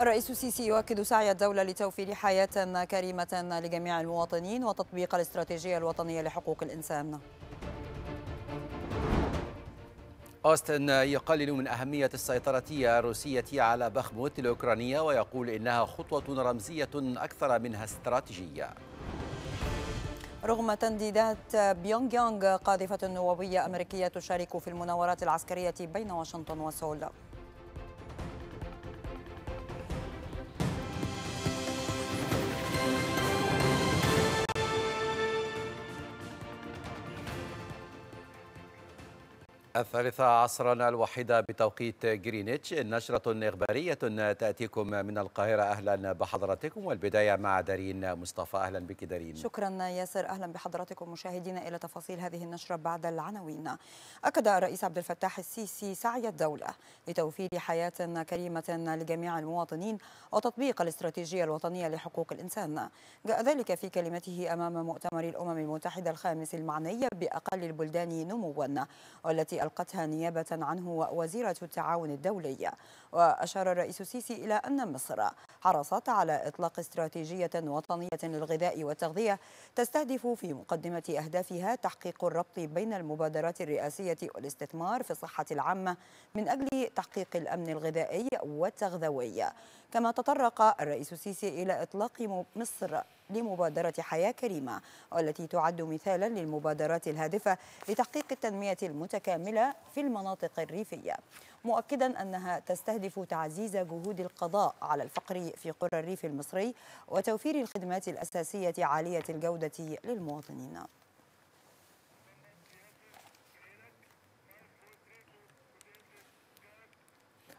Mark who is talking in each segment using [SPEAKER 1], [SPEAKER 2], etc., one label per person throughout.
[SPEAKER 1] الرئيس السيسي يؤكد سعي الدولة لتوفير حياة كريمة لجميع المواطنين وتطبيق الاستراتيجية الوطنية لحقوق الإنسان
[SPEAKER 2] أوستن يقلل من أهمية السيطرة الروسية على بخموت الأوكرانية ويقول إنها خطوة رمزية أكثر منها استراتيجية
[SPEAKER 1] رغم تنديدات بيونغ يونغ قاذفة نووية أمريكية تشارك في المناورات العسكرية بين واشنطن وسول
[SPEAKER 2] الثالثة عصرا الوحيدة بتوقيت جرينتش نشرة إخبارية تأتيكم من القاهرة أهلا بحضراتكم والبداية مع دارين مصطفى أهلا بك دارين
[SPEAKER 1] شكرا ياسر أهلا بحضراتكم مشاهدينا إلى تفاصيل هذه النشرة بعد العناوين أكد الرئيس عبد الفتاح السيسي سعي الدولة لتوفير حياة كريمة لجميع المواطنين وتطبيق الاستراتيجية الوطنية لحقوق الإنسان جاء ذلك في كلمته أمام مؤتمر الأمم المتحدة الخامس المعني بأقل البلدان نموا والتي ألقتها نيابة عنه وزيرة التعاون الدولي وأشار الرئيس السيسي إلى أن مصر حرصت على إطلاق استراتيجية وطنية للغذاء والتغذية تستهدف في مقدمة أهدافها تحقيق الربط بين المبادرات الرئاسية والاستثمار في الصحة العامة من أجل تحقيق الأمن الغذائي والتغذوي كما تطرق الرئيس السيسي إلى إطلاق مصر لمبادرة حياة كريمة والتي تعد مثالا للمبادرات الهادفة لتحقيق التنمية المتكاملة في المناطق الريفية مؤكدا أنها تستهدف تعزيز جهود القضاء على الفقر في قرى الريف المصري وتوفير الخدمات الأساسية عالية الجودة للمواطنين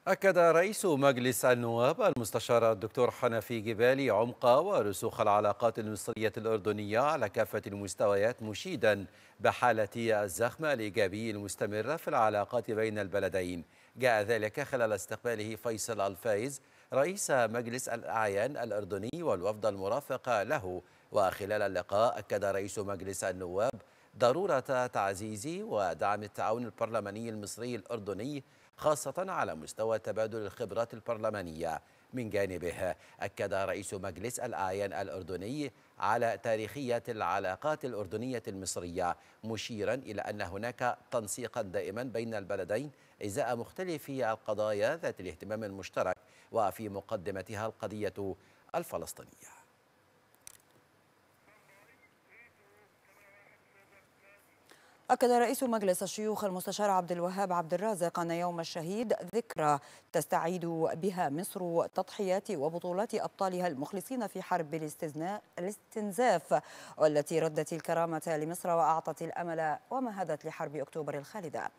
[SPEAKER 2] أكد رئيس مجلس النواب المستشار الدكتور حنفي جبالي عمق ورسوخ العلاقات المصرية الأردنية على كافة المستويات مشيدا بحالة الزخم الإيجابي المستمرة في العلاقات بين البلدين جاء ذلك خلال استقباله فيصل الفايز رئيس مجلس الأعيان الأردني والوفد المرافق له وخلال اللقاء أكد رئيس مجلس النواب ضرورة تعزيز ودعم التعاون البرلماني المصري الأردني خاصة على مستوى تبادل الخبرات البرلمانية من جانبه أكد رئيس مجلس الأعيان الأردني على تاريخية العلاقات الأردنية المصرية مشيرا إلى أن هناك تنسيقا دائما بين البلدين إزاء مختلف القضايا ذات الاهتمام المشترك وفي مقدمتها القضية الفلسطينية
[SPEAKER 1] أكد رئيس مجلس الشيوخ المستشار عبد الوهاب عبد الرازق أن يوم الشهيد ذكرى تستعيد بها مصر تضحيات وبطولات أبطالها المخلصين في حرب الاستنزاف والتي ردت الكرامة لمصر وأعطت الأمل ومهدت لحرب أكتوبر الخالدة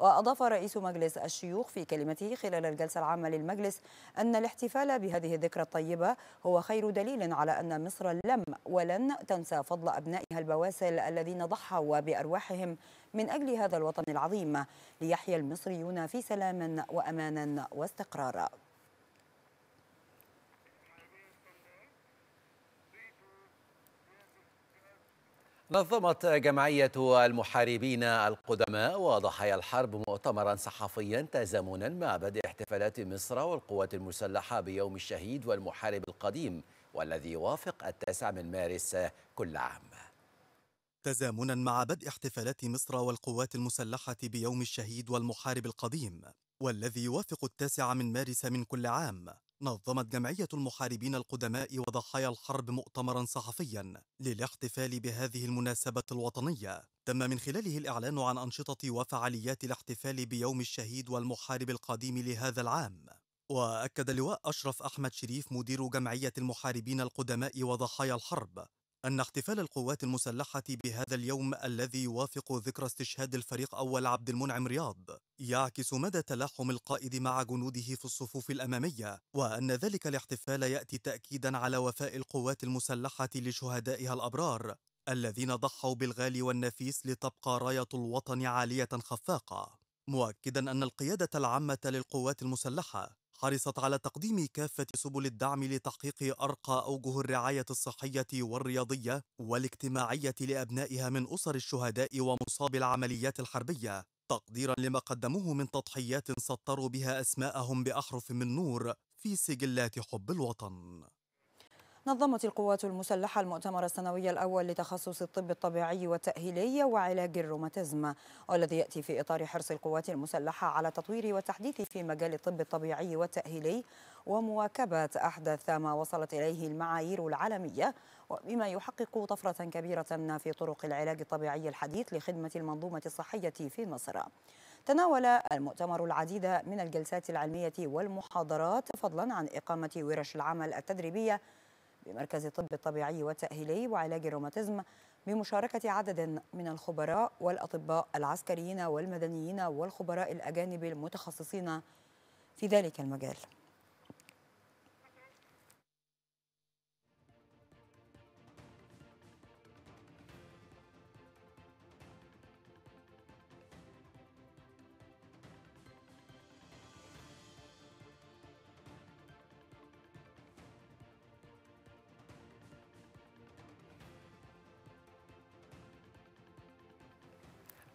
[SPEAKER 1] وأضاف رئيس مجلس الشيوخ في كلمته خلال الجلسة العامة للمجلس أن الاحتفال بهذه الذكرى الطيبة هو خير دليل على أن مصر لم ولن تنسى فضل أبنائها البواسل الذين ضحوا بأرواحهم من أجل هذا الوطن العظيم ليحيا المصريون في سلام وأمان واستقرار
[SPEAKER 2] نظمت جمعية المحاربين القدماء وضحايا الحرب مؤتمرا صحفيا تزامنا مع بدء احتفالات مصر والقوات المسلحة بيوم الشهيد والمحارب القديم والذي يوافق التاسع من مارس كل عام
[SPEAKER 3] تزامنا مع بدء احتفالات مصر والقوات المسلحة بيوم الشهيد والمحارب القديم والذي يوافق التاسع من مارس من كل عام نظمت جمعية المحاربين القدماء وضحايا الحرب مؤتمرا صحفيا للاحتفال بهذه المناسبة الوطنية تم من خلاله الإعلان عن أنشطة وفعاليات الاحتفال بيوم الشهيد والمحارب القديم لهذا العام وأكد لواء أشرف أحمد شريف مدير جمعية المحاربين القدماء وضحايا الحرب أن احتفال القوات المسلحة بهذا اليوم الذي يوافق ذكرى استشهاد الفريق أول عبد المنعم رياض يعكس مدى تلاحم القائد مع جنوده في الصفوف الأمامية وأن ذلك الاحتفال يأتي تأكيدا على وفاء القوات المسلحة لشهدائها الأبرار الذين ضحوا بالغالي والنفيس لتبقى راية الوطن عالية خفاقة مؤكدا أن القيادة العامة للقوات المسلحة حرصت على تقديم كافة سبل الدعم لتحقيق أرقى أوجه الرعاية الصحية والرياضية والاجتماعية لأبنائها من أسر الشهداء ومصاب العمليات الحربية تقديرا لما قدموه من تضحيات سطروا بها أسماءهم بأحرف من نور في سجلات حب الوطن
[SPEAKER 1] نظمت القوات المسلحة المؤتمر السنوي الأول لتخصص الطب الطبيعي والتأهيلي وعلاج الروماتيزم والذي يأتي في إطار حرص القوات المسلحة على تطوير والتحديث في مجال الطب الطبيعي والتأهيلي ومواكبة أحدث ما وصلت إليه المعايير العالمية وبما يحقق طفرة كبيرة في طرق العلاج الطبيعي الحديث لخدمة المنظومة الصحية في مصر تناول المؤتمر العديد من الجلسات العلمية والمحاضرات فضلا عن إقامة ورش العمل التدريبية بمركز طب طبيعي وتأهيلي وعلاج الروماتيزم بمشاركة عدد من الخبراء والأطباء العسكريين والمدنيين والخبراء الأجانب المتخصصين في ذلك المجال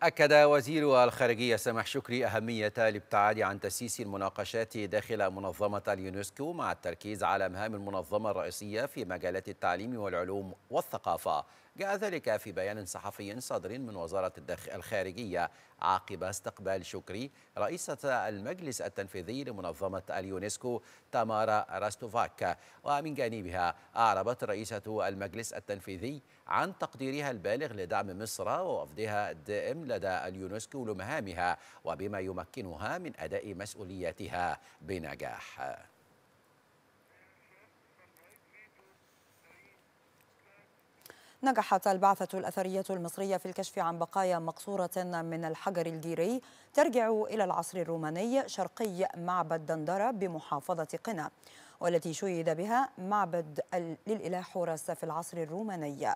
[SPEAKER 2] أكد وزير الخارجية سامح شكري أهمية الابتعاد عن تسييس المناقشات داخل منظمة اليونسكو مع التركيز على مهام المنظمة الرئيسية في مجالات التعليم والعلوم والثقافة جاء ذلك في بيان صحفي صادر من وزارة الخارجية عقب استقبال شكري رئيسة المجلس التنفيذي لمنظمة اليونسكو تامارا راستوفاك ومن جانبها أعربت رئيسة المجلس التنفيذي عن تقديرها البالغ لدعم مصر ووفدها الدائم لدى اليونسكو لمهامها وبما يمكنها من أداء مسؤوليتها بنجاح
[SPEAKER 1] نجحت البعثة الأثرية المصرية في الكشف عن بقايا مقصورة من الحجر الجيري ترجع إلى العصر الروماني شرقي معبد دندرة بمحافظة قنا والتي شيد بها معبد للإله حورس في العصر الروماني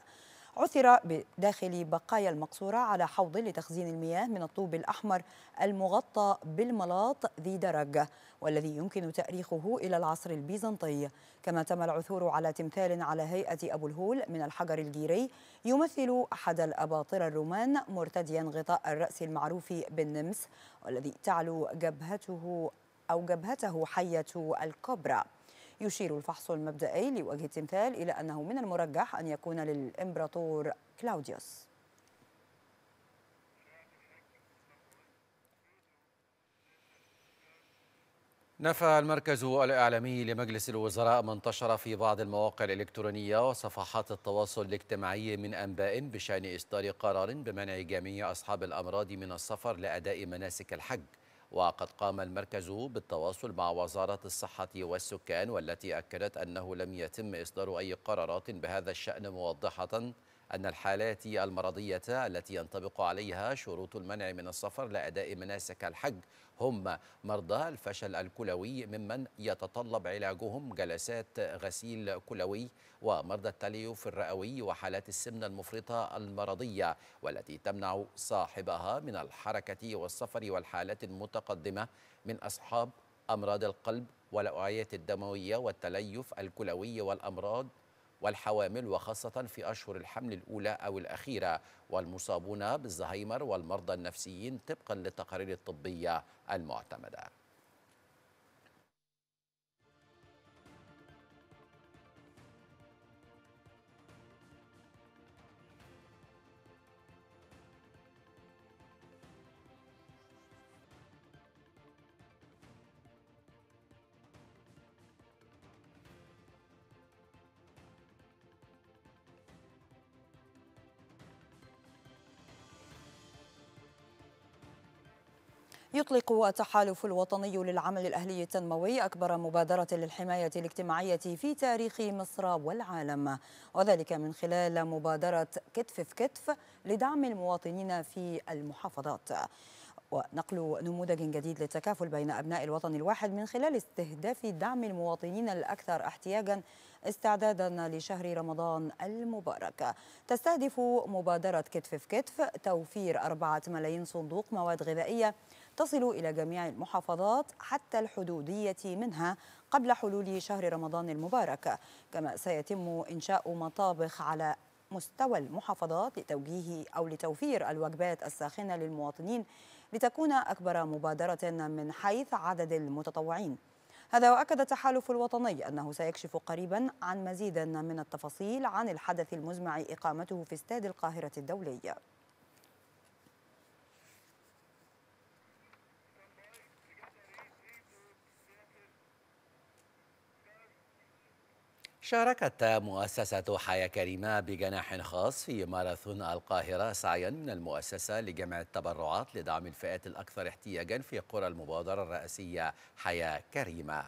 [SPEAKER 1] عثر بداخل بقايا المقصورة على حوض لتخزين المياه من الطوب الأحمر المغطى بالملاط ذي درج والذي يمكن تأريخه إلى العصر البيزنطي كما تم العثور على تمثال على هيئة أبو الهول من الحجر الجيري يمثل أحد الأباطرة الرومان مرتديا غطاء الرأس المعروف بالنمس والذي تعلو جبهته أو جبهته حية الكبرى يشير الفحص المبدئي لوجه التمثال إلى أنه من المرجح أن يكون للإمبراطور كلاوديوس
[SPEAKER 2] نفى المركز الإعلامي لمجلس الوزراء ما انتشر في بعض المواقع الإلكترونية وصفحات التواصل الاجتماعي من أنباء بشأن إصدار قرار بمنع جميع أصحاب الأمراض من السفر لأداء مناسك الحج وقد قام المركز بالتواصل مع وزارة الصحة والسكان والتي أكدت أنه لم يتم إصدار أي قرارات بهذا الشأن موضحة أن الحالات المرضية التي ينطبق عليها شروط المنع من السفر لأداء مناسك الحج هم مرضى الفشل الكلوي ممن يتطلب علاجهم جلسات غسيل كلوي ومرضى التليف الرئوي وحالات السمنة المفرطة المرضية والتي تمنع صاحبها من الحركة والسفر والحالات المتقدمة من أصحاب أمراض القلب والأوعية الدموية والتليف الكلوي والأمراض والحوامل وخاصة في أشهر الحمل الأولى أو الأخيرة والمصابون بالزهايمر والمرضى النفسيين طبقا للتقارير الطبية المعتمدة
[SPEAKER 1] يطلق التحالف الوطني للعمل الأهلي التنموي أكبر مبادرة للحماية الاجتماعية في تاريخ مصر والعالم وذلك من خلال مبادرة كتف في كتف لدعم المواطنين في المحافظات ونقل نموذج جديد للتكافل بين أبناء الوطن الواحد من خلال استهداف دعم المواطنين الأكثر احتياجا استعدادا لشهر رمضان المبارك تستهدف مبادرة كتف في كتف توفير أربعة ملايين صندوق مواد غذائية تصل إلى جميع المحافظات حتى الحدودية منها قبل حلول شهر رمضان المبارك كما سيتم إنشاء مطابخ على مستوى المحافظات لتوجيه أو لتوفير الوجبات الساخنة للمواطنين لتكون أكبر مبادرة من حيث عدد المتطوعين هذا وأكد التحالف الوطني أنه سيكشف قريبا عن مزيد من التفاصيل عن الحدث المزمع إقامته في استاد القاهرة الدولي
[SPEAKER 2] شاركت مؤسسة حياة كريمة بجناح خاص في ماراثون القاهرة سعيا من المؤسسة لجمع التبرعات لدعم الفئات الأكثر احتياجا في قرى المبادرة الرئاسية حياة كريمة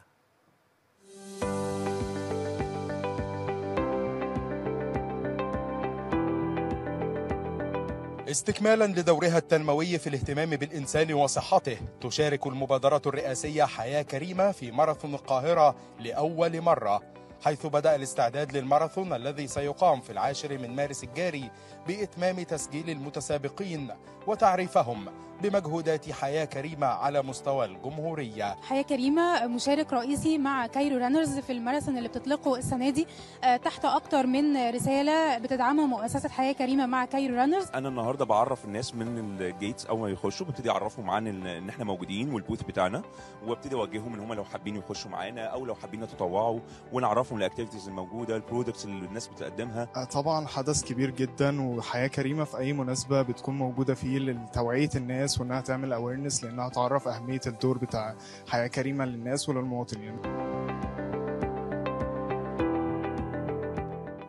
[SPEAKER 4] استكمالا لدورها التنموي في الاهتمام بالإنسان وصحته تشارك المبادرة الرئاسية حياة كريمة في ماراثون القاهرة لأول مرة حيث بدأ الاستعداد للماراثون الذي سيقام في العاشر من مارس الجاري بإتمام تسجيل المتسابقين وتعريفهم بمجهودات حياة كريمة على مستوى الجمهورية
[SPEAKER 5] حياة كريمة مشارك رئيسي مع كايرو رانرز في الماراثون اللي بتطلقه السنة دي آه، تحت أكتر
[SPEAKER 1] من رسالة بتدعمها مؤسسة حياة كريمة مع كايرو رانرز
[SPEAKER 6] أنا النهاردة بعرف الناس من الجيتس أول ما يخشوا ببتدي أعرفهم عن إن إحنا موجودين والبوث بتاعنا وابتدي أوجههم إن هم لو حابين يخشوا معانا أو لو حابين يتطوعوا ونعرفهم الأكتيفيتيز الموجودة البرودكتس اللي
[SPEAKER 4] الناس بتقدمها آه، طبعا حدث كبير جدا وحياة كريمة في أي مناسبة بتكون موجودة فيه لتوعية الناس للناس وانها تعمل اويرنس لانها تعرف اهميه الدور بتاع حياه كريمه للناس وللمواطنين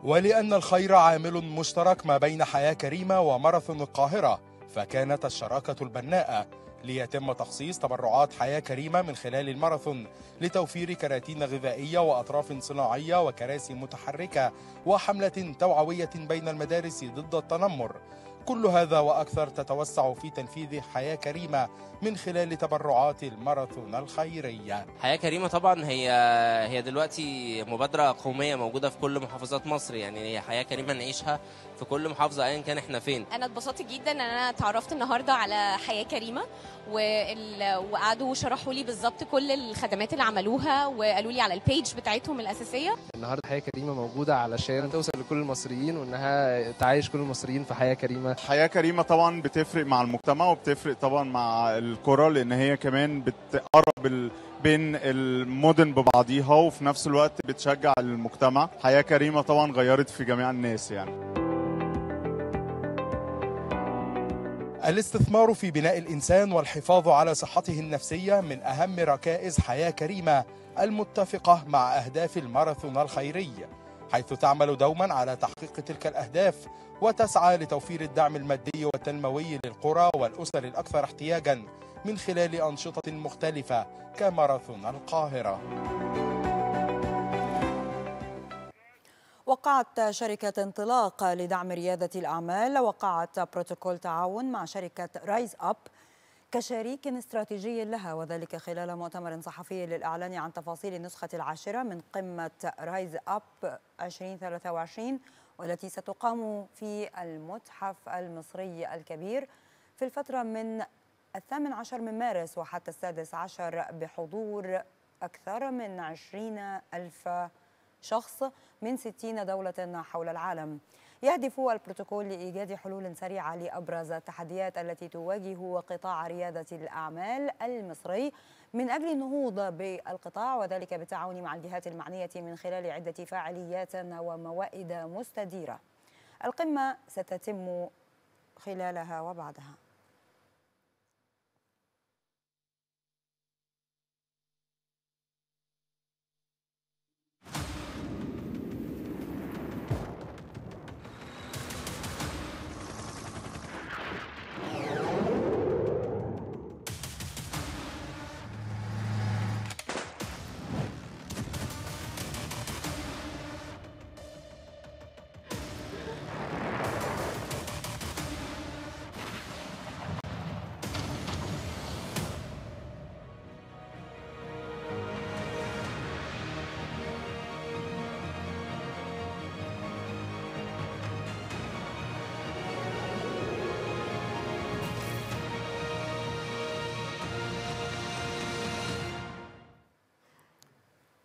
[SPEAKER 4] ولأن الخير عامل مشترك ما بين حياة كريمة وماراثون القاهرة فكانت الشراكة البناءة ليتم تخصيص تبرعات حياة كريمة من خلال الماراثون لتوفير كراتين غذائية وأطراف صناعية وكراسي متحركة وحملة توعوية بين المدارس ضد التنمر كل هذا وأكثر تتوسع في تنفيذ حياة كريمة من خلال تبرعات الماراثون الخيرية
[SPEAKER 2] حياة كريمة طبعا هي هي دلوقتي مبادرة قومية موجودة في كل محافظات مصر يعني هي حياة كريمة نعيشها في كل محافظة أيا كان احنا فين
[SPEAKER 5] أنا اتبسطت جدا أن أنا اتعرفت النهاردة على حياة كريمة وال... وقعدوا شرحوا لي بالظبط كل الخدمات اللي عملوها وقالوا لي على البيج بتاعتهم الأساسية
[SPEAKER 7] النهاردة حياة كريمة موجودة علشان توصل لكل المصريين وأنها تعيش كل المصريين في حياة كريمة حياه كريمه طبعا بتفرق
[SPEAKER 6] مع المجتمع وبتفرق طبعا مع الكره لان هي كمان بتقرب بين المدن ببعضيها وفي نفس الوقت بتشجع المجتمع حياه كريمه طبعا غيرت في جميع الناس يعني
[SPEAKER 4] الاستثمار في بناء الانسان والحفاظ على صحته النفسيه من اهم ركائز حياه كريمه المتفقه مع اهداف الماراثون الخيري حيث تعمل دوما على تحقيق تلك الأهداف وتسعى لتوفير الدعم المادي والتنموي للقرى والأسر الأكثر احتياجا من خلال أنشطة مختلفة كماراثون القاهرة
[SPEAKER 1] وقعت شركة انطلاق لدعم ريادة الأعمال وقعت بروتوكول تعاون مع شركة رايز أب كشريك استراتيجي لها وذلك خلال مؤتمر صحفي للإعلان عن تفاصيل النسخة العاشرة من قمة رايز أب 2023 والتي ستقام في المتحف المصري الكبير في الفترة من الثامن عشر من مارس وحتى السادس عشر بحضور أكثر من عشرين ألف شخص من ستين دولة حول العالم يهدف البروتوكول لإيجاد حلول سريعة لأبرز التحديات التي تواجه قطاع ريادة الأعمال المصري من أجل النهوض بالقطاع وذلك بالتعاون مع الجهات المعنية من خلال عدة فعاليات وموائد مستديرة القمة ستتم خلالها وبعدها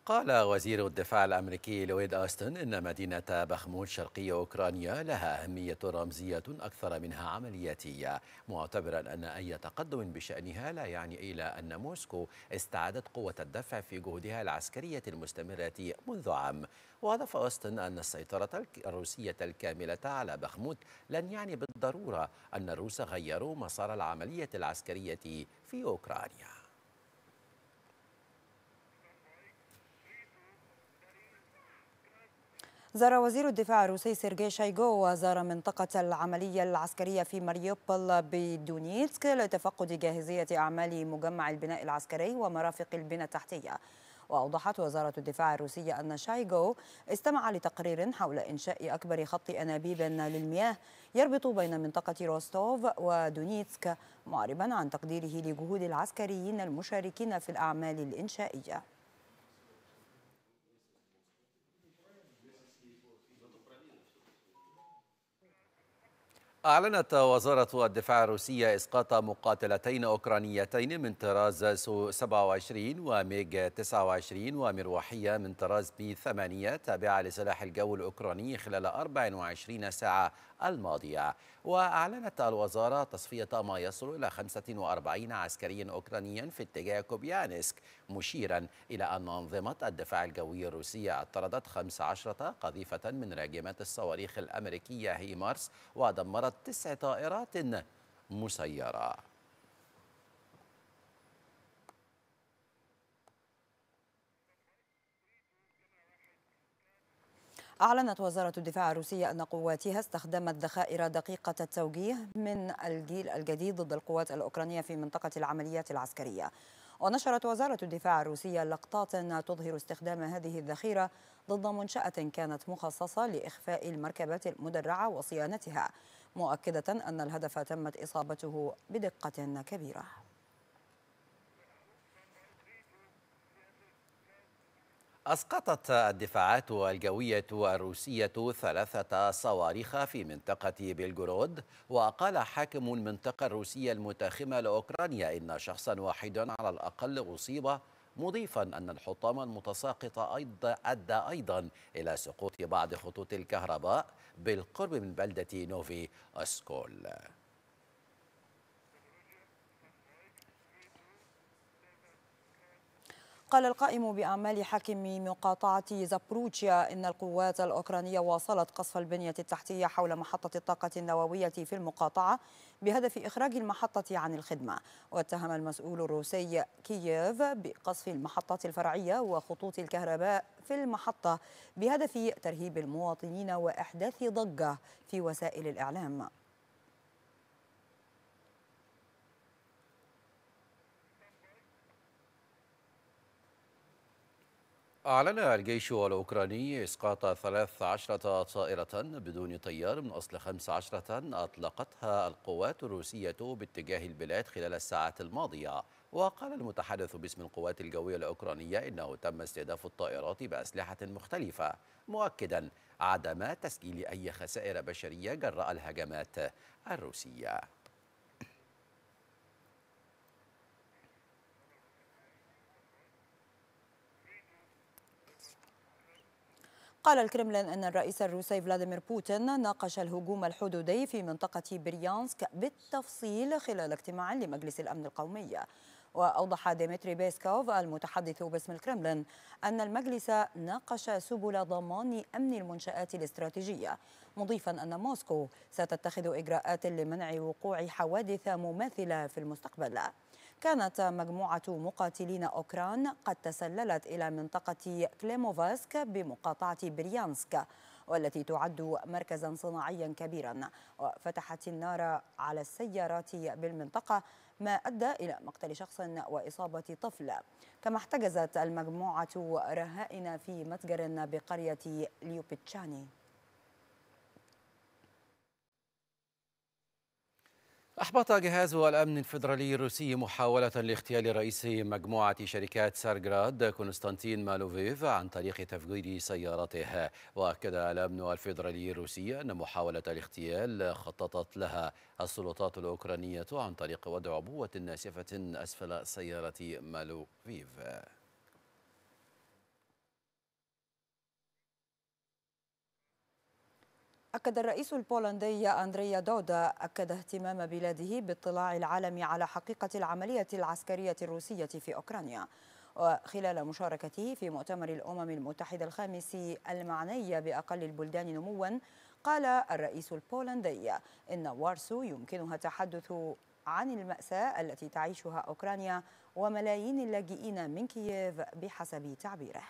[SPEAKER 2] قال وزير الدفاع الأمريكي لويد أوستن إن مدينة بخمود شرقي أوكرانيا لها أهمية رمزية أكثر منها عملياتية معتبرا أن أي تقدم بشأنها لا يعني إلا أن موسكو استعادت قوة الدفع في جهودها العسكرية المستمرة منذ عام وأضاف أوستن أن السيطرة الروسية الكاملة على بخمود لن يعني بالضرورة أن الروس غيروا مسار العملية العسكرية في أوكرانيا
[SPEAKER 1] زار وزير الدفاع الروسي سيرجي شايغو وزار منطقة العملية العسكرية في ماريوبل بدونيتسك لتفقد جاهزية أعمال مجمع البناء العسكري ومرافق البنى التحتية وأوضحت وزارة الدفاع الروسية أن شايغو استمع لتقرير حول إنشاء أكبر خط أنابيب للمياه يربط بين منطقة روستوف ودونيتسك معربا عن تقديره لجهود العسكريين المشاركين في الأعمال الإنشائية
[SPEAKER 2] أعلنت وزارة الدفاع الروسية إسقاط مقاتلتين أوكرانيتين من طراز سو 27 وميج 29 ومروحية من طراز بي 8 تابعة لسلاح الجو الأوكراني خلال 24 ساعة الماضية وأعلنت الوزارة تصفية ما يصل إلى 45 عسكريا أوكرانيا في اتجاه كوبيانسك مشيرا إلى أن أنظمة الدفاع الجوي الروسية اطردت 15 قذيفة من راجمات الصواريخ الأمريكية هيمارس ودمرت تسع طائرات مسيرة
[SPEAKER 1] أعلنت وزارة الدفاع الروسية أن قواتها استخدمت ذخائر دقيقة التوجيه من الجيل الجديد ضد القوات الأوكرانية في منطقة العمليات العسكرية ونشرت وزارة الدفاع الروسية لقطات تظهر استخدام هذه الذخيرة ضد منشأة كانت مخصصة لإخفاء المركبات المدرعة وصيانتها مؤكدة أن الهدف تمت إصابته بدقة كبيرة
[SPEAKER 2] أسقطت الدفاعات الجوية الروسية ثلاثة صواريخ في منطقة بيلغورود وقال حاكم المنطقة الروسية المتاخمة لأوكرانيا إن شخصا واحدا على الأقل أصيب مضيفا أن الحطام المتساقط أيضا أدى أيضا إلى سقوط بعض خطوط الكهرباء بالقرب من بلدة نوفي أسكول
[SPEAKER 1] قال القائم بأعمال حاكم مقاطعة زابروتشيا إن القوات الأوكرانية واصلت قصف البنية التحتية حول محطة الطاقة النووية في المقاطعة بهدف إخراج المحطة عن الخدمة واتهم المسؤول الروسي كييف بقصف المحطات الفرعية وخطوط الكهرباء في المحطة بهدف ترهيب المواطنين وإحداث ضجة في وسائل الإعلام
[SPEAKER 2] أعلن الجيش الأوكراني إسقاط 13 طائرة بدون طيار من أصل 15 أطلقتها القوات الروسية باتجاه البلاد خلال الساعات الماضية وقال المتحدث باسم القوات الجوية الأوكرانية إنه تم استهداف الطائرات بأسلحة مختلفة مؤكدا عدم تسجيل أي خسائر بشرية جراء الهجمات الروسية
[SPEAKER 1] قال الكرملين أن الرئيس الروسي فلاديمير بوتين ناقش الهجوم الحدودي في منطقة بريانسك بالتفصيل خلال اجتماع لمجلس الأمن القومي وأوضح ديمتري بيسكوف المتحدث باسم الكرملين أن المجلس ناقش سبل ضمان أمن المنشآت الاستراتيجية مضيفا أن موسكو ستتخذ إجراءات لمنع وقوع حوادث مماثلة في المستقبل كانت مجموعة مقاتلين أوكران قد تسللت إلى منطقة كليموفاسك بمقاطعة بريانسك والتي تعد مركزا صناعيا كبيرا وفتحت النار على السيارات بالمنطقة ما أدى إلى مقتل شخص وإصابة طفل كما احتجزت المجموعة رهائن في متجر بقرية ليوبيتشاني
[SPEAKER 2] أحبط جهاز الأمن الفيدرالي الروسي محاولة لاغتيال رئيس مجموعة شركات سارغراد كونستانتين مالوفيف عن طريق تفجير سيارته وأكد الأمن الفيدرالي الروسي أن محاولة الاغتيال خططت لها السلطات الأوكرانية عن طريق وضع عبوة ناسفة أسفل سيارة مالوفيف
[SPEAKER 1] أكد الرئيس البولندي أندريا دودا أكد اهتمام بلاده باطلاع العالم على حقيقة العملية العسكرية الروسية في أوكرانيا وخلال مشاركته في مؤتمر الأمم المتحدة الخامس المعني بأقل البلدان نمواً قال الرئيس البولندي إن وارسو يمكنها التحدث عن المأساة التي تعيشها أوكرانيا وملايين اللاجئين من كييف بحسب تعبيره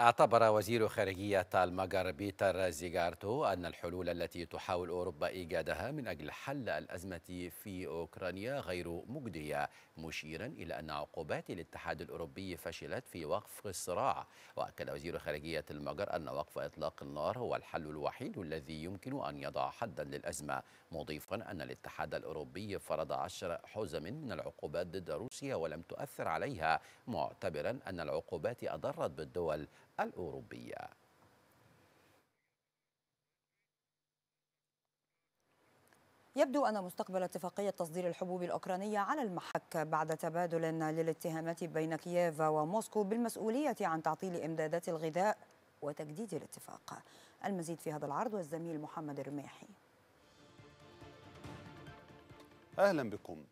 [SPEAKER 2] اعتبر وزير خارجية المجر بيتر زيغارتو أن الحلول التي تحاول أوروبا إيجادها من أجل حل الأزمة في أوكرانيا غير مجدية مشيرا إلى أن عقوبات الاتحاد الأوروبي فشلت في وقف الصراع وأكد وزير خارجية المجر أن وقف إطلاق النار هو الحل الوحيد الذي يمكن أن يضع حدا للأزمة مضيفا أن الاتحاد الأوروبي فرض عشر حزم من العقوبات ضد روسيا ولم تؤثر عليها معتبرا أن العقوبات أضرت بالدول الأوروبية
[SPEAKER 1] يبدو أن مستقبل اتفاقية تصدير الحبوب الأوكرانية على المحك بعد تبادل للاتهامات بين كييف وموسكو بالمسؤولية عن تعطيل إمدادات الغذاء وتجديد الاتفاق المزيد في هذا العرض والزميل محمد الرماحي
[SPEAKER 7] أهلا بكم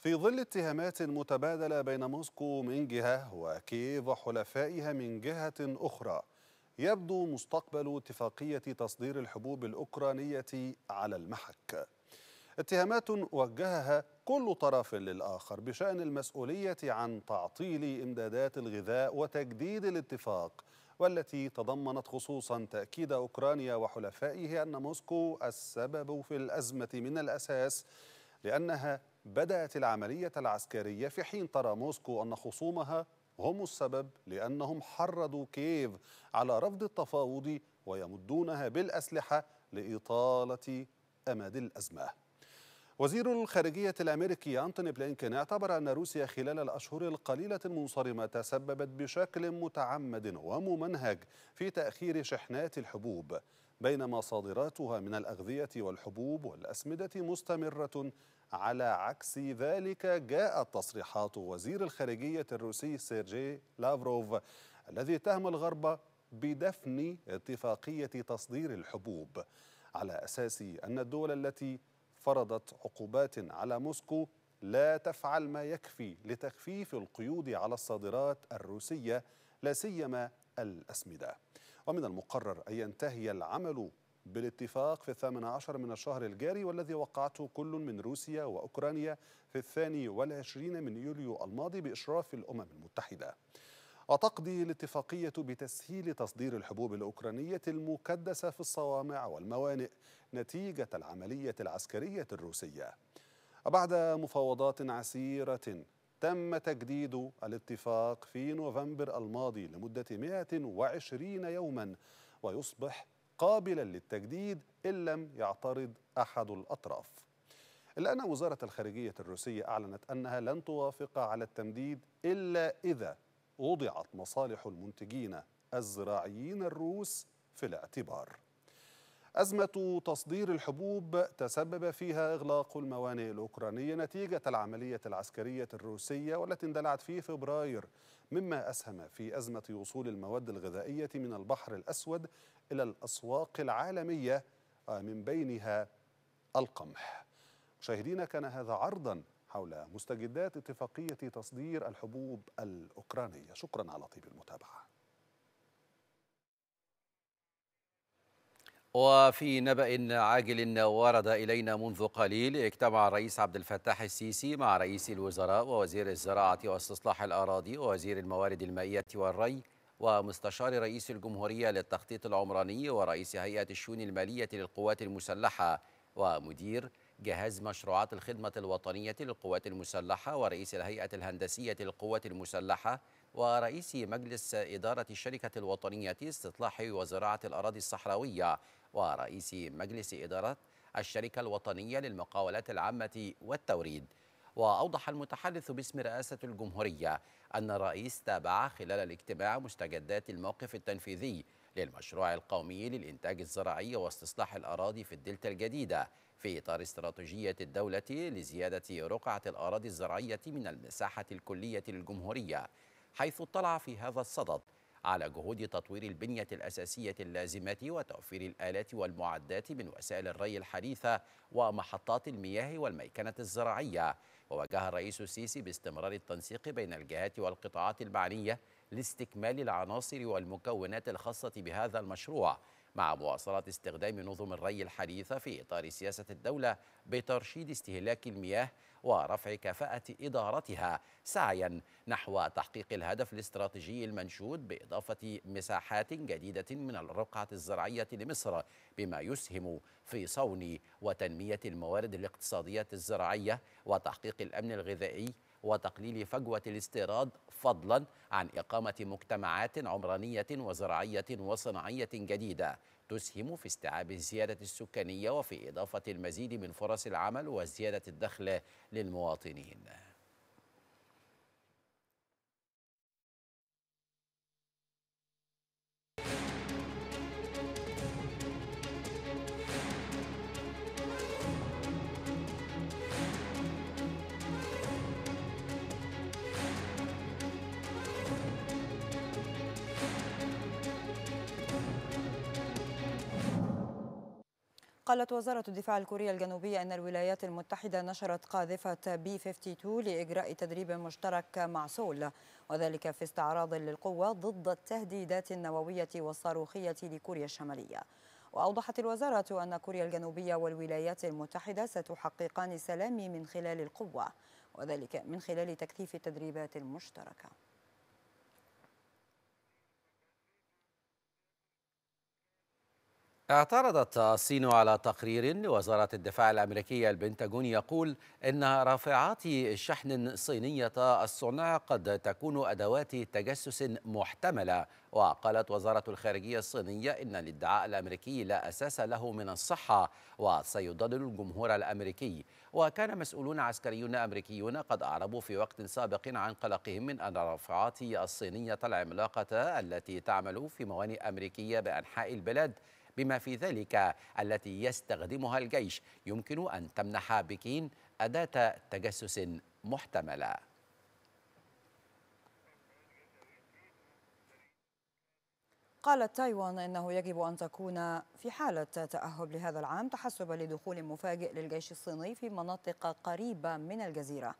[SPEAKER 7] في ظل اتهامات متبادلة بين موسكو من جهة وكييف وحلفائها من جهة أخرى يبدو مستقبل اتفاقية تصدير الحبوب الأوكرانية على المحك اتهامات وجهها كل طرف للآخر بشأن المسؤولية عن تعطيل إمدادات الغذاء وتجديد الاتفاق والتي تضمنت خصوصا تأكيد أوكرانيا وحلفائه أن موسكو السبب في الأزمة من الأساس لأنها بدأت العملية العسكرية في حين ترى موسكو أن خصومها هم السبب لأنهم حرضوا كييف على رفض التفاوض ويمدونها بالأسلحة لإطالة أمد الأزمة وزير الخارجية الأمريكي أنتوني بلينكين اعتبر أن روسيا خلال الأشهر القليلة المنصرمة تسببت بشكل متعمد وممنهج في تأخير شحنات الحبوب بينما صادراتها من الأغذية والحبوب والأسمدة مستمرة على عكس ذلك جاءت تصريحات وزير الخارجية الروسي سيرجي لافروف الذي اتهم الغرب بدفن اتفاقية تصدير الحبوب على أساس أن الدول التي فرضت عقوبات على موسكو لا تفعل ما يكفي لتخفيف القيود على الصادرات الروسية لا سيما الأسمدة ومن المقرر أن ينتهي العمل بالاتفاق في الثامن عشر من الشهر الجاري والذي وقعته كل من روسيا وأوكرانيا في الثاني والعشرين من يوليو الماضي بإشراف الأمم المتحدة وتقضي الاتفاقية بتسهيل تصدير الحبوب الأوكرانية المكدسة في الصوامع والموانئ نتيجة العملية العسكرية الروسية بعد مفاوضات عسيرة تم تجديد الاتفاق في نوفمبر الماضي لمدة 120 يوما ويصبح قابلا للتجديد إن لم يعترض أحد الأطراف إلا أن وزارة الخارجية الروسية أعلنت أنها لن توافق على التمديد إلا إذا وضعت مصالح المنتجين الزراعيين الروس في الاعتبار أزمة تصدير الحبوب تسبب فيها إغلاق الموانئ الأوكرانية نتيجة العملية العسكرية الروسية والتي اندلعت في فبراير مما أسهم في أزمة وصول المواد الغذائية من البحر الأسود إلى الأسواق العالمية آه، من بينها القمح مشاهدينا كان هذا عرضا حول مستجدات اتفاقية تصدير الحبوب الأوكرانية شكرا على طيب المتابعة
[SPEAKER 2] وفي نبأ عاجل ورد إلينا منذ قليل اجتمع الرئيس عبد الفتاح السيسي مع رئيس الوزراء ووزير الزراعة واستصلاح الأراضي ووزير الموارد المائية والري ومستشار رئيس الجمهورية للتخطيط العمراني ورئيس هيئة الشؤون المالية للقوات المسلحة ومدير جهاز مشروعات الخدمة الوطنية للقوات المسلحة ورئيس الهيئة الهندسية للقوات المسلحة ورئيس مجلس إدارة الشركة الوطنية استطلاح وزراعة الأراضي الصحراوية ورئيس مجلس إدارة الشركة الوطنية للمقاولات العامة والتوريد وأوضح المتحدث باسم رئاسة الجمهورية أن الرئيس تابع خلال الاجتماع مستجدات الموقف التنفيذي للمشروع القومي للإنتاج الزراعي واستصلاح الأراضي في الدلتا الجديدة في إطار استراتيجية الدولة لزيادة رقعة الأراضي الزراعية من المساحة الكلية للجمهورية حيث اطلع في هذا الصدد على جهود تطوير البنية الأساسية اللازمة وتوفير الآلات والمعدات من وسائل الري الحديثة ومحطات المياه والميكنة الزراعية ووجه الرئيس السيسي باستمرار التنسيق بين الجهات والقطاعات المعنية لاستكمال العناصر والمكونات الخاصة بهذا المشروع مع مواصلة استخدام نظم الري الحديثة في إطار سياسة الدولة بترشيد استهلاك المياه ورفع كفاءة إدارتها سعيا نحو تحقيق الهدف الاستراتيجي المنشود بإضافة مساحات جديدة من الرقعة الزراعية لمصر بما يسهم في صون وتنمية الموارد الاقتصادية الزراعية وتحقيق الأمن الغذائي وتقليل فجوة الاستيراد فضلا عن إقامة مجتمعات عمرانية وزراعية وصناعية جديدة تسهم في استيعاب الزيادة السكانية وفي إضافة المزيد من فرص العمل وزيادة الدخل للمواطنين
[SPEAKER 1] قالت وزارة الدفاع الكورية الجنوبية أن الولايات المتحدة نشرت قاذفة بي 52 لإجراء تدريب مشترك مع سول وذلك في استعراض للقوة ضد التهديدات النووية والصاروخية لكوريا الشمالية وأوضحت الوزارة أن كوريا الجنوبية والولايات المتحدة ستحققان السلام من خلال القوة وذلك من خلال تكثيف التدريبات المشتركة
[SPEAKER 7] اعترضت
[SPEAKER 2] الصين على تقرير لوزارة الدفاع الأمريكية البنتاغون يقول إن رافعات شحن صينية الصناع قد تكون أدوات تجسس محتملة وقالت وزارة الخارجية الصينية إن الادعاء الأمريكي لا أساس له من الصحة وسيضلل الجمهور الأمريكي وكان مسؤولون عسكريون أمريكيون قد أعربوا في وقت سابق عن قلقهم من أن الرافعات الصينية العملاقة التي تعمل في موانئ أمريكية بأنحاء البلاد بما في ذلك التي يستخدمها الجيش يمكن أن تمنح بكين أداة تجسس محتملة
[SPEAKER 1] قالت تايوان انه يجب ان تكون في حاله تاهب لهذا العام تحسب لدخول مفاجئ للجيش الصيني في مناطق قريبه من الجزيره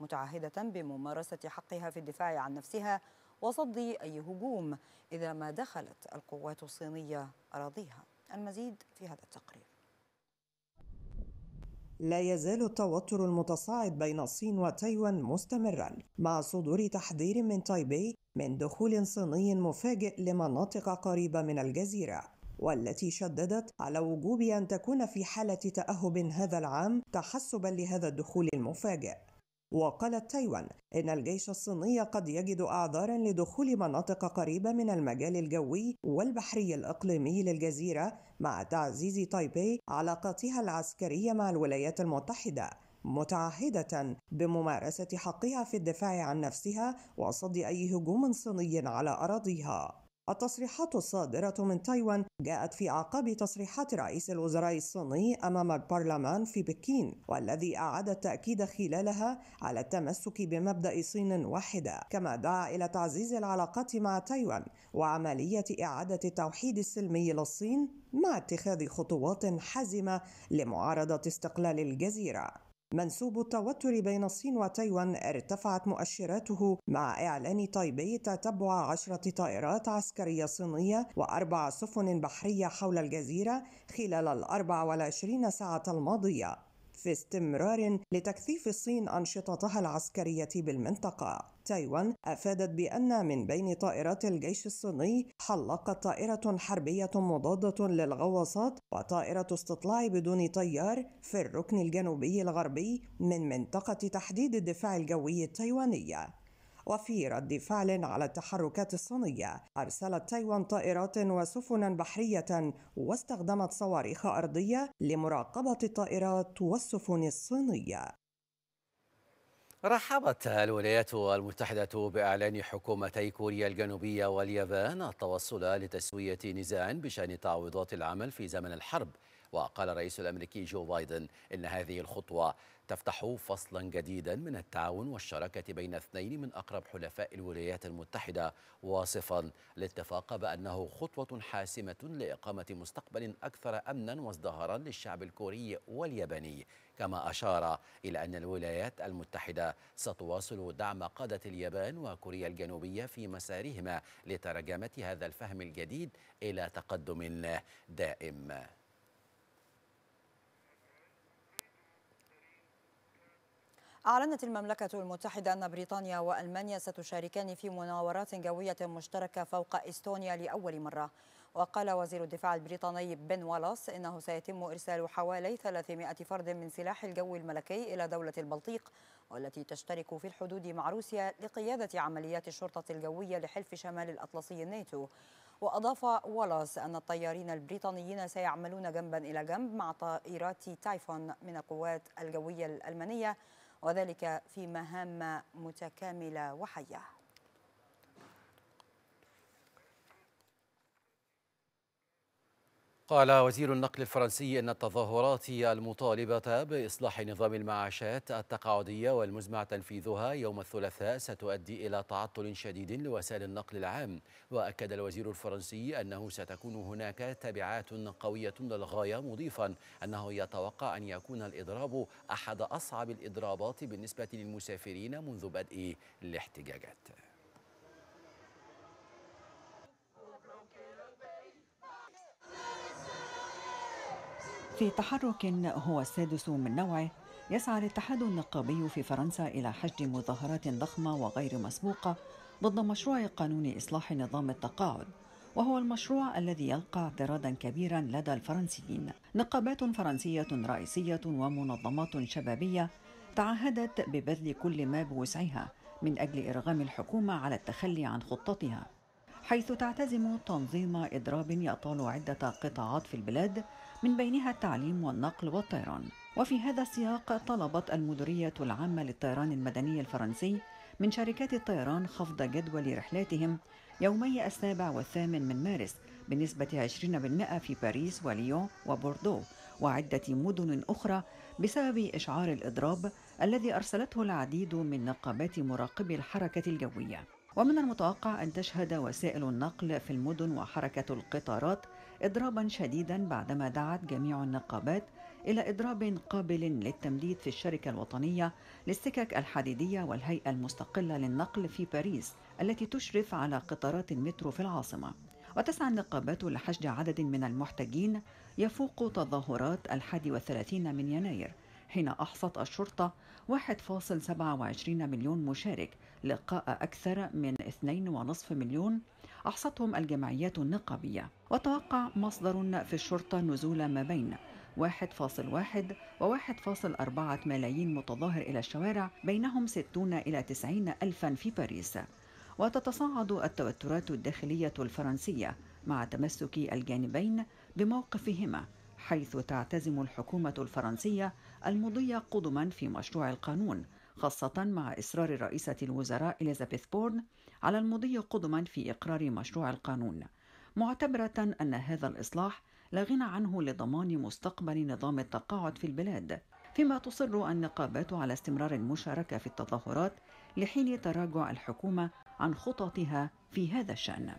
[SPEAKER 1] متعهده بممارسه حقها في الدفاع عن نفسها وصد أي هجوم إذا ما دخلت القوات الصينية أراضيها المزيد في هذا
[SPEAKER 5] التقرير لا يزال التوتر المتصاعد بين الصين وتايوان مستمرا مع صدور تحذير من تايبي من دخول صيني مفاجئ لمناطق قريبه من الجزيره والتي شددت على وجوب ان تكون في حاله تاهب هذا العام تحسبا لهذا الدخول المفاجئ وقالت تايوان إن الجيش الصيني قد يجد أعذارا لدخول مناطق قريبة من المجال الجوي والبحري الإقليمي للجزيرة مع تعزيز تايبي علاقاتها العسكرية مع الولايات المتحدة متعهدة بممارسة حقها في الدفاع عن نفسها وصد أي هجوم صيني على أراضيها التصريحات الصادرة من تايوان جاءت في أعقاب تصريحات رئيس الوزراء الصيني أمام البرلمان في بكين والذي أعاد التأكيد خلالها على التمسك بمبدأ صين واحدة كما دعا إلى تعزيز العلاقات مع تايوان وعملية إعادة التوحيد السلمي للصين مع اتخاذ خطوات حازمة لمعارضة استقلال الجزيرة منسوب التوتر بين الصين وتايوان ارتفعت مؤشراته مع إعلان تايبي تتبع عشرة طائرات عسكرية صينية وأربع سفن بحرية حول الجزيرة خلال الأربع والعشرين ساعة الماضية في استمرار لتكثيف الصين أنشطتها العسكرية بالمنطقة تايوان أفادت بأن من بين طائرات الجيش الصيني حلقت طائرة حربية مضادة للغواصات وطائرة استطلاع بدون طيار في الركن الجنوبي الغربي من منطقة تحديد الدفاع الجوي التايوانية وفي رد فعل على التحركات الصينية أرسلت تايوان طائرات وسفنا بحرية واستخدمت صواريخ أرضية لمراقبة الطائرات والسفن الصينية
[SPEAKER 2] رحبت الولايات المتحدة بإعلان حكومتي كوريا الجنوبية واليابان التوصل لتسوية نزاع بشأن تعويضات العمل في زمن الحرب وقال الرئيس الأمريكي جو بايدن إن هذه الخطوة تفتح فصلا جديدا من التعاون والشراكة بين اثنين من أقرب حلفاء الولايات المتحدة واصفا الاتفاق بأنه خطوة حاسمة لإقامة مستقبل أكثر أمنا وازدهارا للشعب الكوري والياباني كما أشار إلى أن الولايات المتحدة ستواصل دعم قادة اليابان وكوريا الجنوبية في مسارهما لترجمة هذا الفهم الجديد إلى تقدم دائم
[SPEAKER 1] أعلنت المملكة المتحدة أن بريطانيا وألمانيا ستشاركان في مناورات جوية مشتركة فوق إستونيا لأول مرة وقال وزير الدفاع البريطاني بن والاس إنه سيتم إرسال حوالي 300 فرد من سلاح الجو الملكي إلى دولة البلطيق والتي تشترك في الحدود مع روسيا لقيادة عمليات الشرطة الجوية لحلف شمال الأطلسي الناتو وأضاف والاس أن الطيارين البريطانيين سيعملون جنبا إلى جنب مع طائرات تايفون من القوات الجوية الألمانية وذلك في مهام متكاملة وحية
[SPEAKER 2] قال وزير النقل الفرنسي أن التظاهرات المطالبة بإصلاح نظام المعاشات التقاعدية والمزمع تنفيذها يوم الثلاثاء ستؤدي إلى تعطل شديد لوسائل النقل العام وأكد الوزير الفرنسي أنه ستكون هناك تبعات قوية للغاية مضيفا أنه يتوقع أن يكون الإضراب أحد أصعب الإضرابات بالنسبة للمسافرين منذ بدء الاحتجاجات
[SPEAKER 8] في تحرك هو السادس من نوعه يسعى الاتحاد النقابي في فرنسا إلى حشد مظاهرات ضخمة وغير مسبوقة ضد مشروع قانون إصلاح نظام التقاعد وهو المشروع الذي يلقى اعتراضا كبيرا لدى الفرنسيين نقابات فرنسية رئيسية ومنظمات شبابية تعهدت ببذل كل ما بوسعها من أجل إرغام الحكومة على التخلي عن خطتها حيث تعتزم تنظيم إضراب يطال عدة قطاعات في البلاد من بينها التعليم والنقل والطيران وفي هذا السياق طلبت المديرية العامة للطيران المدني الفرنسي من شركات الطيران خفض جدول رحلاتهم يومي السابع والثامن من مارس بنسبة 20% في باريس وليون وبوردو وعدة مدن أخرى بسبب إشعار الإضراب الذي أرسلته العديد من نقابات مراقبي الحركة الجوية ومن المتوقع أن تشهد وسائل النقل في المدن وحركة القطارات إضرابا شديدا بعدما دعت جميع النقابات إلى إضراب قابل للتمديد في الشركة الوطنية للسكك الحديدية والهيئة المستقلة للنقل في باريس التي تشرف على قطارات المترو في العاصمة وتسعى النقابات لحشد عدد من المحتجين يفوق تظاهرات الحادي والثلاثين من يناير حين أحصت الشرطة 1.27 مليون مشارك لقاء أكثر من 2.5 مليون أحصتهم الجمعيات النقابية وتوقع مصدر في الشرطة نزول ما بين 1.1 و 1.4 ملايين متظاهر إلى الشوارع بينهم 60 إلى 90 ألفا في باريس وتتصاعد التوترات الداخلية الفرنسية مع تمسك الجانبين بموقفهما حيث تعتزم الحكومة الفرنسية المضي قدما في مشروع القانون خاصة مع إصرار رئيسة الوزراء إليزابيث بورن على المضي قدما في إقرار مشروع القانون معتبرة أن هذا الإصلاح لا غنى عنه لضمان مستقبل نظام التقاعد في البلاد فيما تصر النقابات على استمرار المشاركة في التظاهرات لحين تراجع الحكومة عن خططها في هذا الشأن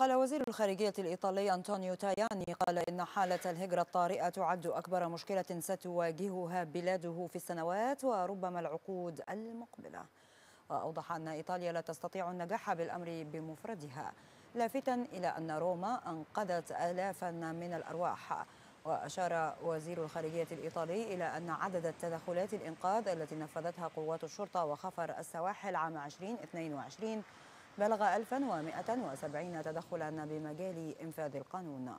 [SPEAKER 1] قال وزير الخارجية الإيطالي أنطونيو تاياني قال إن حالة الهجرة الطارئة تعد أكبر مشكلة ستواجهها بلاده في السنوات وربما العقود المقبلة وأوضح أن إيطاليا لا تستطيع النجاح بالأمر بمفردها لافتا إلى أن روما أنقذت آلافا من الأرواح وأشار وزير الخارجية الإيطالي إلى أن عدد التدخلات الإنقاذ التي نفذتها قوات الشرطة وخفر السواحل عام 2022 بلغ 1170 تدخلا بمجال إنفاذ القانون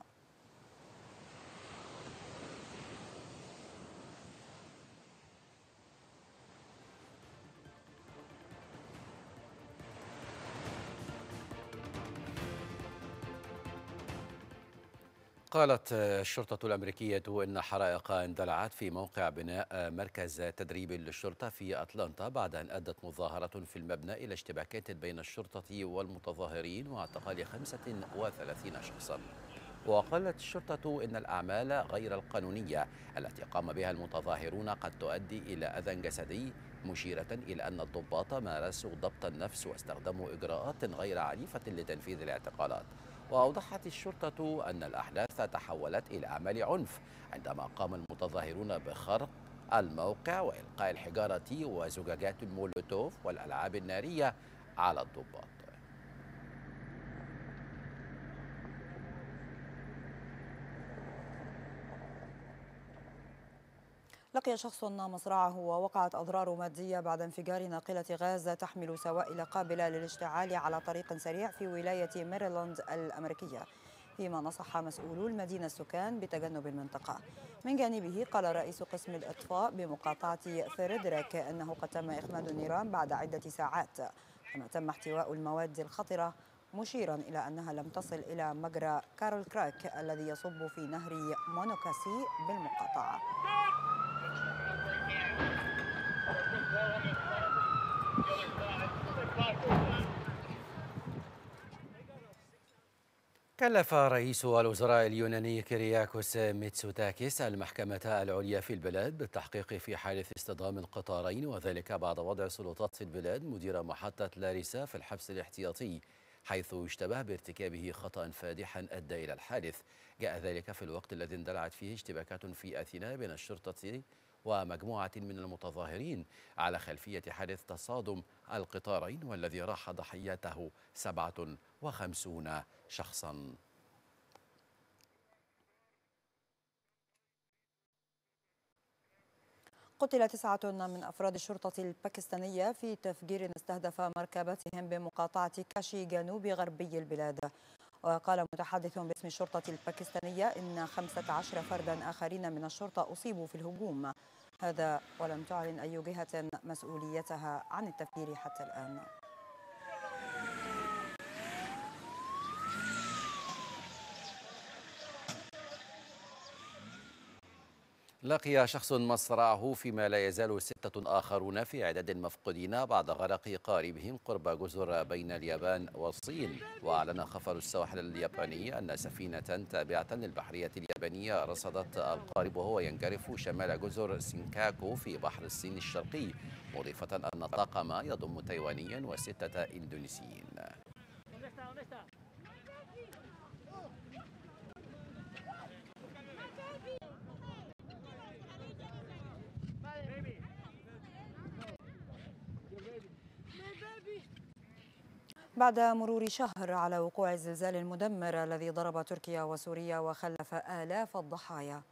[SPEAKER 2] قالت الشرطة الأمريكية إن حرائق اندلعت في موقع بناء مركز تدريب للشرطة في أتلانتا بعد أن أدت مظاهرة في المبنى إلى اشتباكات بين الشرطة والمتظاهرين واعتقال 35 شخصاً وقالت الشرطة إن الأعمال غير القانونية التي قام بها المتظاهرون قد تؤدي إلى أذى جسدي مشيرة إلى أن الضباط مارسوا ضبط النفس واستخدموا إجراءات غير عنيفة لتنفيذ الاعتقالات وأوضحت الشرطة أن الأحداث تحولت إلى عمل عنف عندما قام المتظاهرون بخرق الموقع وإلقاء الحجارة وزجاجات المولوتوف والألعاب النارية على الضباط
[SPEAKER 1] لقي شخص مصرعه ووقعت أضرار مادية بعد انفجار ناقلة غاز تحمل سوائل قابلة للاشتعال على طريق سريع في ولاية ميريلاند الأمريكية فيما نصح مسؤولو المدينة السكان بتجنب المنطقة من جانبه قال رئيس قسم الإطفاء بمقاطعة فريدريك أنه قد تم إخماد النيران بعد عدة ساعات كما تم احتواء المواد الخطرة مشيرا إلى أنها لم تصل إلى مجرى كارل كراك الذي يصب في نهر مونوكاسي بالمقاطعة
[SPEAKER 2] كلف رئيس الوزراء اليوناني كرياكوس ميتسوتاكيس المحكمة العليا في البلاد بالتحقيق في حادث اصطدام القطارين وذلك بعد وضع سلطات البلاد مدير محطة لاريسا في الحبس الاحتياطي حيث اشتبه بارتكابه خطأ فادحا أدى إلى الحادث جاء ذلك في الوقت الذي اندلعت فيه اشتباكات في أثينا بين الشرطة ومجموعة من المتظاهرين على خلفية حادث تصادم القطارين والذي راح ضحيته 57 شخصاً
[SPEAKER 1] قتل تسعة من أفراد الشرطة الباكستانية في تفجير استهدف مركبتهم بمقاطعة كاشي جنوب غربي البلاد وقال متحدث باسم الشرطة الباكستانية إن 15 فردا آخرين من الشرطة أصيبوا في الهجوم هذا ولم تعلن أي جهة مسؤوليتها عن التفجير حتى الآن
[SPEAKER 2] لقي شخص مصرعه فيما لا يزال ستة آخرون في عدد مفقودين بعد غرق قاربهم قرب جزر بين اليابان والصين وأعلن خفر السواحل الياباني أن سفينة تابعة للبحرية اليابانية رصدت القارب وهو ينجرف شمال جزر سينكاكو في بحر الصين الشرقي مضيفة أن الطاقم يضم تايوانيا وستة إندونيسيين
[SPEAKER 1] بعد مرور شهر على وقوع الزلزال المدمر الذي ضرب تركيا وسوريا وخلف آلاف الضحايا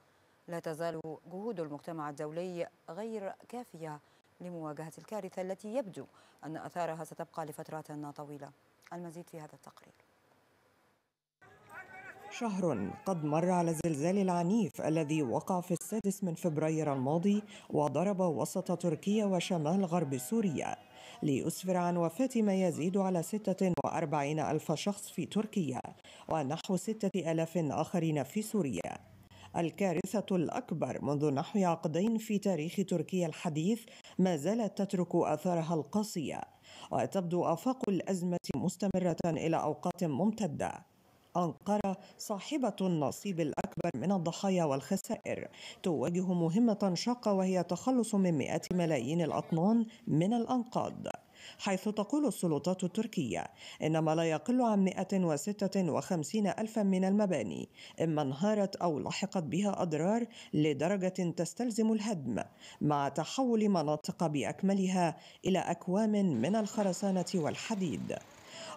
[SPEAKER 1] لا تزال جهود المجتمع الدولي غير كافية لمواجهة الكارثة التي يبدو أن أثارها ستبقى لفترات طويلة المزيد في هذا التقرير
[SPEAKER 5] شهر قد مر على الزلزال العنيف الذي وقع في السادس من فبراير الماضي وضرب وسط تركيا وشمال غرب سوريا ليسفر عن وفاة ما يزيد على 46 ألف شخص في تركيا ونحو 6 آخرين في سوريا الكارثة الأكبر منذ نحو عقدين في تاريخ تركيا الحديث ما زالت تترك آثارها القاسية وتبدو آفاق الأزمة مستمرة إلى أوقات ممتدة أنقرة صاحبة النصيب الأكبر من الضحايا والخسائر تواجه مهمة شاقة وهي التخلص من مئات ملايين الأطنان من الأنقاض حيث تقول السلطات التركية إن ما لا يقل عن 156 ألفا من المباني إما انهارت أو لحقت بها أضرار لدرجة تستلزم الهدم مع تحول مناطق بأكملها إلى أكوام من الخرسانة والحديد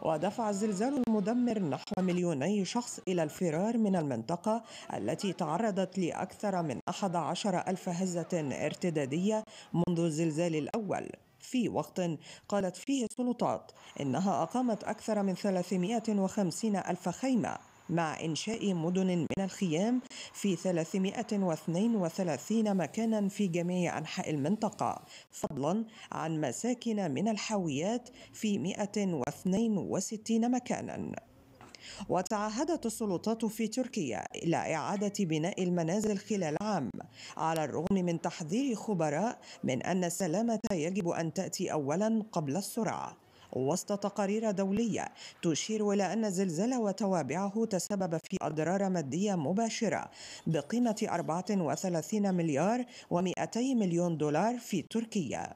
[SPEAKER 5] ودفع الزلزال المدمر نحو مليوني شخص إلى الفرار من المنطقة التي تعرضت لأكثر من 11 ألف هزة ارتدادية منذ الزلزال الأول في وقت قالت فيه السلطات إنها أقامت أكثر من 350 ألف خيمة مع إنشاء مدن من الخيام في 332 مكانا في جميع أنحاء المنطقة فضلا عن مساكن من الحاويات في 162 مكانا وتعهدت السلطات في تركيا إلى إعادة بناء المنازل خلال عام على الرغم من تحذير خبراء من أن السلامة يجب أن تأتي أولا قبل السرعة وسط تقارير دولية تشير إلى أن الزلزال وتوابعه تسبب في أضرار مادية مباشرة بقيمة 34 مليار و200 مليون دولار في تركيا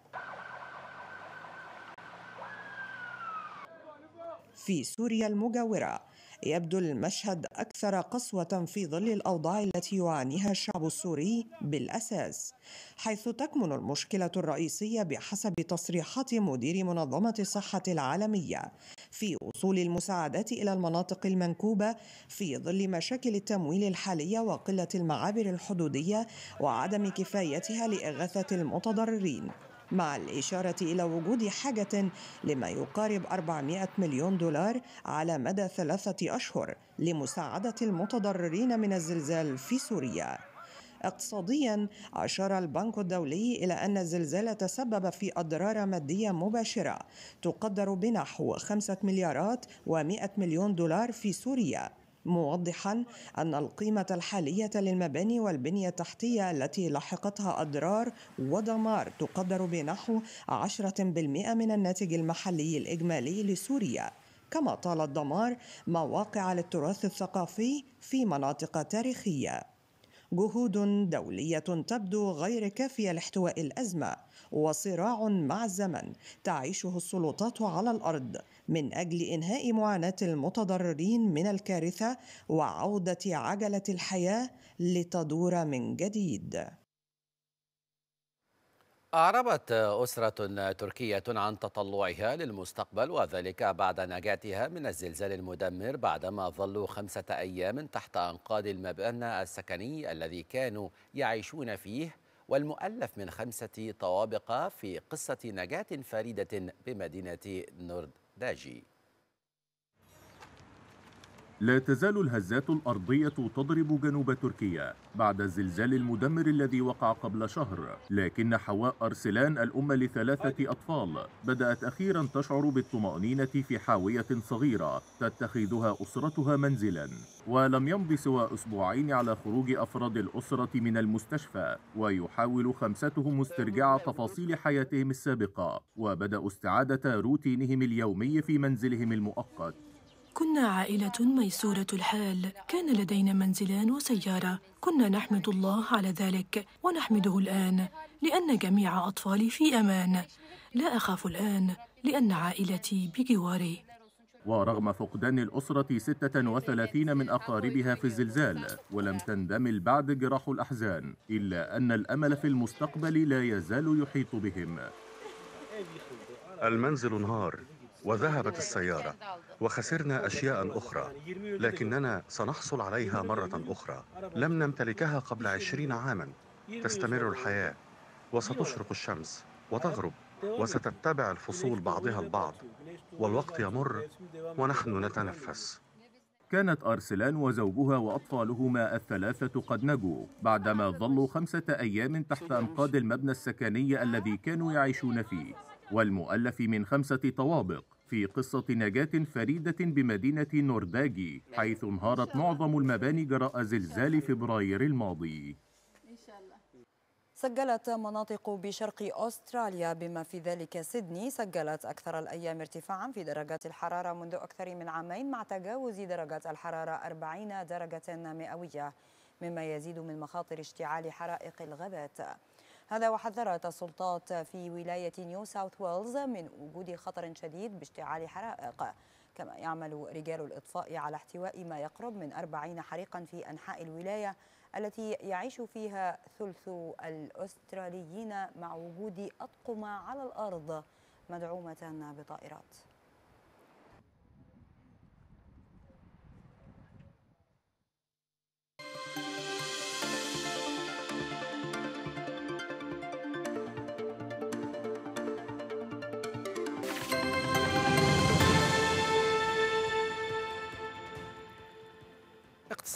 [SPEAKER 5] في سوريا المجاورة يبدو المشهد أكثر قسوة في ظل الأوضاع التي يعانيها الشعب السوري بالأساس حيث تكمن المشكلة الرئيسية بحسب تصريحات مدير منظمة الصحة العالمية في وصول المساعدات إلى المناطق المنكوبة في ظل مشاكل التمويل الحالية وقلة المعابر الحدودية وعدم كفايتها لإغاثة المتضررين مع الإشارة إلى وجود حاجة لما يقارب 400 مليون دولار على مدى ثلاثة أشهر لمساعدة المتضررين من الزلزال في سوريا. اقتصاديا أشار البنك الدولي إلى أن الزلزال تسبب في أضرار مادية مباشرة تقدر بنحو 5 مليارات و100 مليون دولار في سوريا موضحا أن القيمة الحالية للمباني والبنية التحتية التي لحقتها أضرار ودمار تقدر بنحو 10% من الناتج المحلي الإجمالي لسوريا كما طال الدمار مواقع للتراث الثقافي في مناطق تاريخيه جهود دوليه تبدو غير كافيه لاحتواء الازمه وصراع مع الزمن تعيشه السلطات على الارض من اجل انهاء معاناه المتضررين من الكارثه وعوده عجله الحياه لتدور من جديد
[SPEAKER 2] أعربت أسرة تركية عن تطلعها للمستقبل وذلك بعد نجاتها من الزلزال المدمر بعدما ظلوا خمسة أيام تحت أنقاض المبنى السكني الذي كانوا يعيشون فيه والمؤلف من خمسة طوابق في قصة نجاة فريدة بمدينة نورد داجي
[SPEAKER 6] لا تزال الهزات الأرضية تضرب جنوب تركيا بعد الزلزال المدمر الذي وقع قبل شهر لكن حواء أرسلان الأم لثلاثة أطفال بدأت أخيرا تشعر بالطمأنينة في حاوية صغيرة تتخذها أسرتها منزلا ولم يمض سوى أسبوعين على خروج أفراد الأسرة من المستشفى ويحاول خمستهم استرجاع تفاصيل حياتهم السابقة وبدأوا استعادة روتينهم اليومي في منزلهم المؤقت
[SPEAKER 5] كنا عائلة ميسورة الحال كان لدينا منزلان وسيارة كنا نحمد الله على ذلك ونحمده الآن لأن جميع أطفالي في أمان لا أخاف الآن لأن عائلتي بجواري
[SPEAKER 6] ورغم فقدان الأسرة 36 من أقاربها في الزلزال ولم تندمل بعد جراح الأحزان إلا أن الأمل في المستقبل لا يزال يحيط بهم المنزل انهار وذهبت السيارة وخسرنا أشياء أخرى لكننا سنحصل عليها مرة أخرى لم نمتلكها قبل عشرين عاما تستمر الحياة وستشرق الشمس وتغرب وستتبع الفصول بعضها البعض والوقت يمر ونحن نتنفس كانت أرسلان وزوجها وأطفالهما الثلاثة قد نجوا بعدما ظلوا خمسة أيام تحت أنقاض المبنى السكني الذي كانوا يعيشون فيه والمؤلف من خمسة طوابق في قصة نجاة فريدة بمدينة نورداجي حيث انهارت معظم المباني جراء زلزال فبراير الماضي
[SPEAKER 1] سجلت مناطق بشرق أستراليا بما في ذلك سيدني سجلت أكثر الأيام ارتفاعا في درجات الحرارة منذ أكثر من عامين مع تجاوز درجات الحرارة 40 درجة مئوية مما يزيد من مخاطر اشتعال حرائق الغابات هذا وحذرت السلطات في ولاية نيو ساوث ويلز من وجود خطر شديد باشتعال حرائق كما يعمل رجال الإطفاء على احتواء ما يقرب من 40 حريقا في أنحاء الولاية التي يعيش فيها ثلث الأستراليين مع وجود أطقم على الأرض مدعومة بطائرات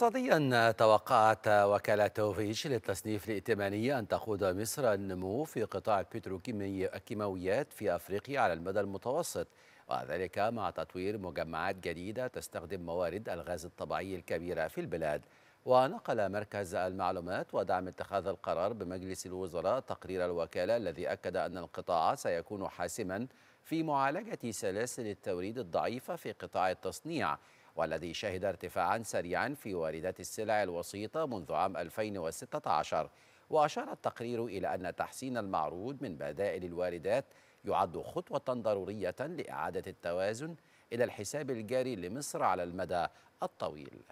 [SPEAKER 2] اقتصاديا توقعت وكالة فيش للتصنيف الائتمانية أن تقود مصر النمو في قطاع البتروكيماويات في أفريقيا على المدى المتوسط وذلك مع تطوير مجمعات جديدة تستخدم موارد الغاز الطبيعي الكبيرة في البلاد ونقل مركز المعلومات ودعم اتخاذ القرار بمجلس الوزراء تقرير الوكالة الذي أكد أن القطاع سيكون حاسما في معالجة سلاسل التوريد الضعيفة في قطاع التصنيع والذي شهد ارتفاعا سريعا في واردات السلع الوسيطة منذ عام 2016 وأشار التقرير إلى أن تحسين المعروض من بدائل الواردات يعد خطوة ضرورية لإعادة التوازن إلى الحساب الجاري لمصر على المدى الطويل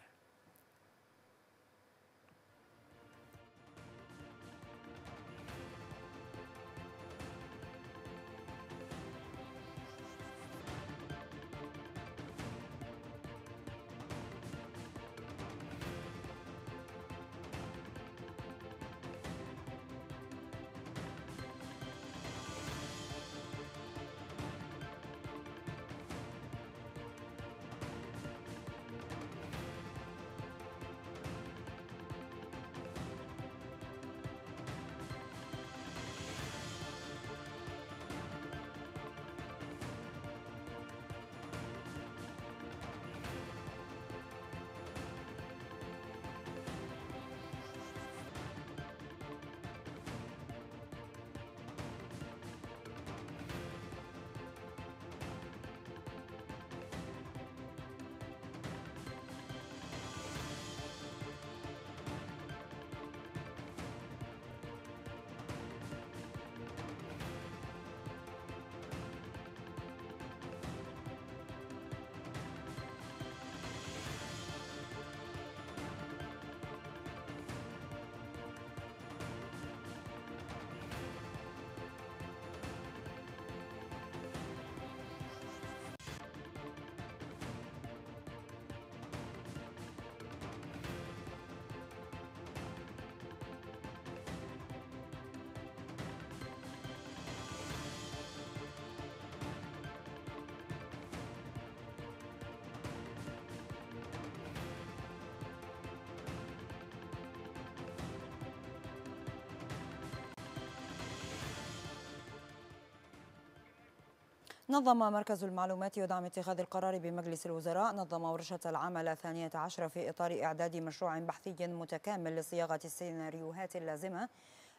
[SPEAKER 1] نظم مركز المعلومات ودعم اتخاذ القرار بمجلس الوزراء نظم ورشة العمل الثانية عشر في إطار إعداد مشروع بحثي متكامل لصياغة السيناريوهات اللازمة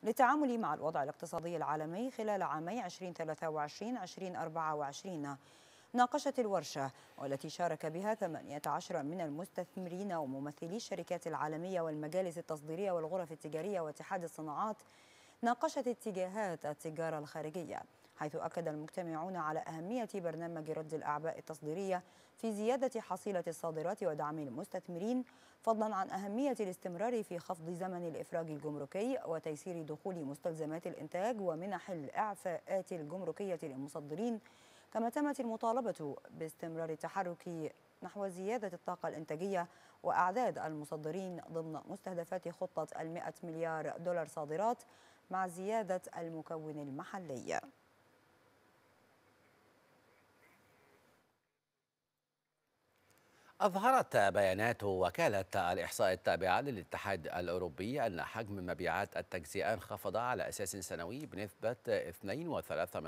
[SPEAKER 1] للتعامل مع الوضع الاقتصادي العالمي خلال عامي 2023-2024 ناقشت الورشة والتي شارك بها 18 من المستثمرين وممثلي الشركات العالمية والمجالس التصديرية والغرف التجارية واتحاد الصناعات ناقشت اتجاهات التجارة الخارجية حيث أكد المجتمعون على أهمية برنامج رد الأعباء التصديرية في زيادة حصيلة الصادرات ودعم المستثمرين فضلا عن أهمية الاستمرار في خفض زمن الإفراج الجمركي وتيسير دخول مستلزمات الإنتاج ومنح الإعفاءات الجمركية للمصدرين كما تمت المطالبة باستمرار التحرك نحو زيادة الطاقة الإنتاجية وأعداد المصدرين ضمن مستهدفات خطة المئة مليار دولار صادرات مع زيادة المكون المحلي
[SPEAKER 2] أظهرت بيانات وكالة الإحصاء التابعة للاتحاد الأوروبي أن حجم مبيعات التجزئة انخفض على أساس سنوي بنسبة 2.3%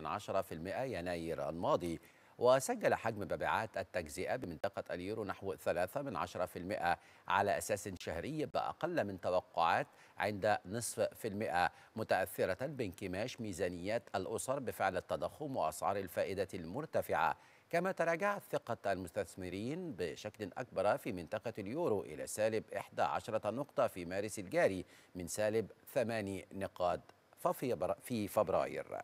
[SPEAKER 2] يناير الماضي وسجل حجم مبيعات التجزئة بمنطقة اليورو نحو 3 على أساس شهري بأقل من توقعات عند نصف في المئة متأثرة بانكماش ميزانيات الأسر بفعل التضخم وأسعار الفائدة المرتفعة كما تراجعت ثقة المستثمرين بشكل أكبر في منطقة اليورو إلى سالب 11 نقطة في مارس الجاري من سالب 8 نقاط في فبراير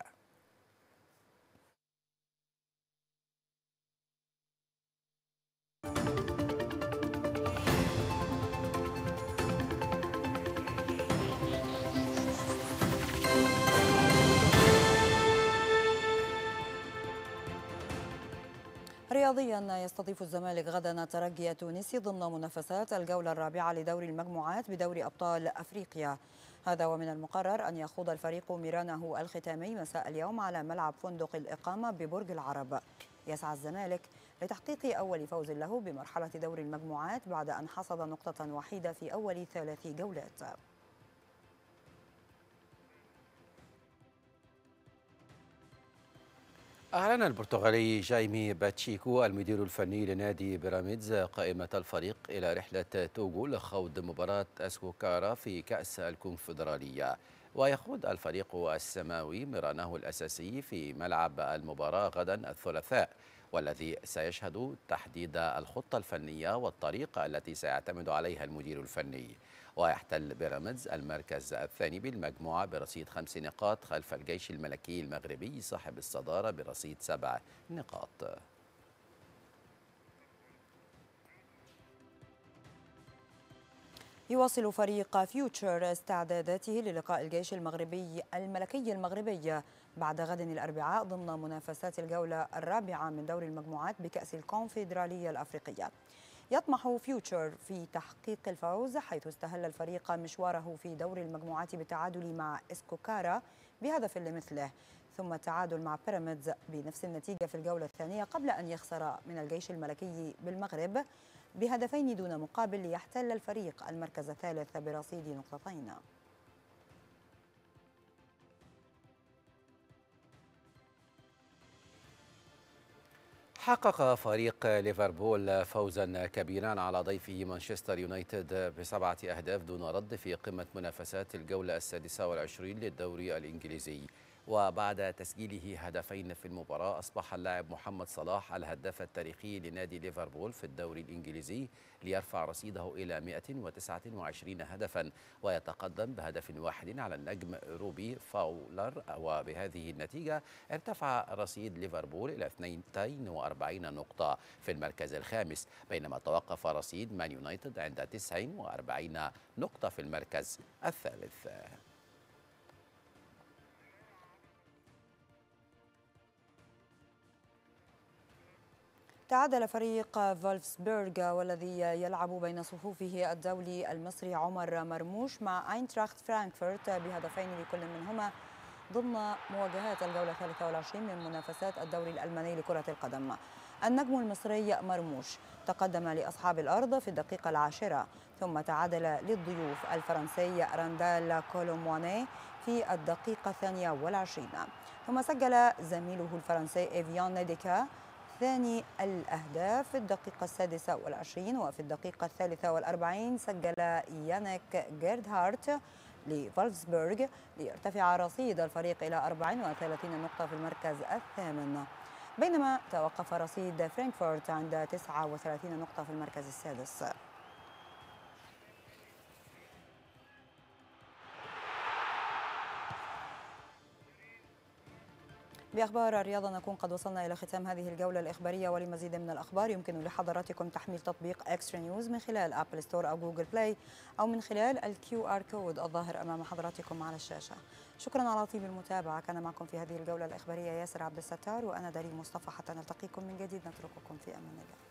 [SPEAKER 1] رياضيا يستضيف الزمالك غدا الترجي التونسي ضمن منافسات الجولة الرابعة لدوري المجموعات بدوري أبطال أفريقيا هذا ومن المقرر أن يخوض الفريق ميرانه الختامي مساء اليوم على ملعب فندق الإقامة ببرج العرب يسعى الزمالك لتحقيق أول فوز له بمرحلة دور المجموعات بعد أن حصد نقطة وحيدة في أول ثلاث جولات
[SPEAKER 2] أعلن البرتغالي جايمي باتشيكو المدير الفني لنادي بيراميدز قائمة الفريق إلى رحلة توغو لخوض مباراة أسكوكارا في كأس الكونفدرالية ويخوض الفريق السماوي مرانه الأساسي في ملعب المباراة غدا الثلاثاء والذي سيشهد تحديد الخطة الفنية والطريقة التي سيعتمد عليها المدير الفني ويحتل بيراميدز المركز الثاني بالمجموعة برصيد خمس نقاط خلف الجيش الملكي المغربي صاحب الصدارة برصيد سبع نقاط
[SPEAKER 1] يواصل فريق فيوتشر استعداداته للقاء الجيش المغربي الملكي المغربي بعد غد الأربعاء ضمن منافسات الجولة الرابعة من دور المجموعات بكأس الكونفدرالية الأفريقية يطمح فيوتشر في تحقيق الفوز حيث استهل الفريق مشواره في دور المجموعات بالتعادل مع اسكوكارا بهدف لمثله ثم التعادل مع بيراميدز بنفس النتيجة في الجولة الثانية قبل أن يخسر من الجيش الملكي بالمغرب بهدفين دون مقابل ليحتل الفريق المركز الثالث برصيد نقطتين
[SPEAKER 2] حقق فريق ليفربول فوزا كبيرا على ضيفه مانشستر يونايتد بسبعة أهداف دون رد في قمة منافسات الجولة السادسة والعشرين للدوري الإنجليزي وبعد تسجيله هدفين في المباراة أصبح اللاعب محمد صلاح الهداف التاريخي لنادي ليفربول في الدوري الإنجليزي ليرفع رصيده إلى 129 هدفا ويتقدم بهدف واحد على النجم روبي فاولر وبهذه النتيجة ارتفع رصيد ليفربول إلى 42 نقطة في المركز الخامس بينما توقف رصيد مان يونايتد عند 49 نقطة في المركز الثالث
[SPEAKER 1] تعادل فريق فولفسبورغ والذي يلعب بين صفوفه الدولي المصري عمر مرموش مع اينتراخت فرانكفورت بهدفين لكل منهما ضمن مواجهات الجولة 23 من منافسات الدوري الألماني لكرة القدم النجم المصري مرموش تقدم لأصحاب الأرض في الدقيقة العاشرة ثم تعادل للضيوف الفرنسي راندال كولومواني في الدقيقة الثانية والعشرين ثم سجل زميله الفرنسي إيفيان ديكا الثاني الأهداف في الدقيقة السادسة والعشرين وفي الدقيقة الثالثة والأربعين سجل يانك جيردهارت لفولفسبورغ ليرتفع رصيد الفريق إلى 34 نقطة في المركز الثامن بينما توقف رصيد فرانكفورت عند 39 نقطة في المركز السادس بأخبار الرياضة نكون قد وصلنا إلى ختام هذه الجولة الإخبارية ولمزيد من الأخبار يمكن لحضراتكم تحميل تطبيق إكسترا نيوز من خلال أبل ستور أو جوجل بلاي أو من خلال الكيو آر كود الظاهر أمام حضراتكم على الشاشة شكرا على طيب المتابعة كان معكم في هذه الجولة الإخبارية ياسر عبد الستار وأنا داري مصطفى حتى نلتقيكم من جديد نترككم في أمان الله